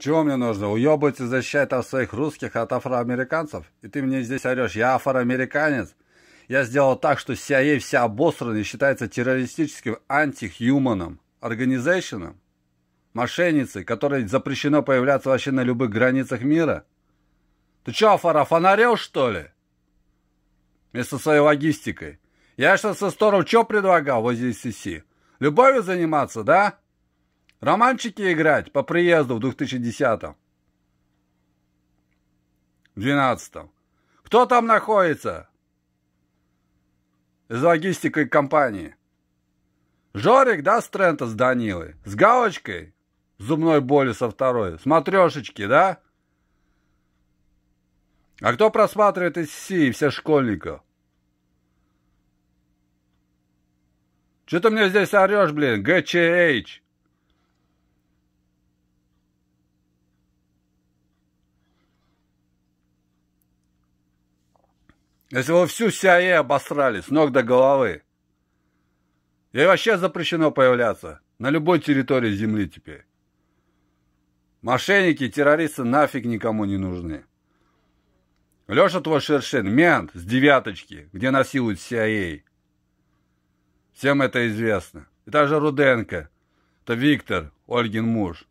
Чего мне нужно? Уебывать и защищать от своих русских от афроамериканцев? И ты мне здесь орешь, я афроамериканец? Я сделал так, что CIA вся обосрана и считается террористическим антихуманом, организейшеном, мошенницей, которой запрещено появляться вообще на любых границах мира? Ты чё, афара, фонарел, что ли? Вместо своей логистикой. Я что, со стороны чё предлагал возле ССС? Любовью заниматься, да? Романчики играть по приезду в 2010-м. 12 -м. Кто там находится? С логистикой компании. Жорик, да, с Трента, с Данилой? С галочкой? С зубной боли со второй. С матрешечки, да? А кто просматривает из СИ все школьников? Что ты мне здесь орешь, блин? ГЧХ. Если вы всю CIA обосрали с ног до головы. Ей вообще запрещено появляться на любой территории Земли теперь. Мошенники террористы нафиг никому не нужны. Леша твой Шершин, мент с девяточки, где насилуют CIA. Всем это известно. И даже Руденко. Это Виктор, Ольгин муж.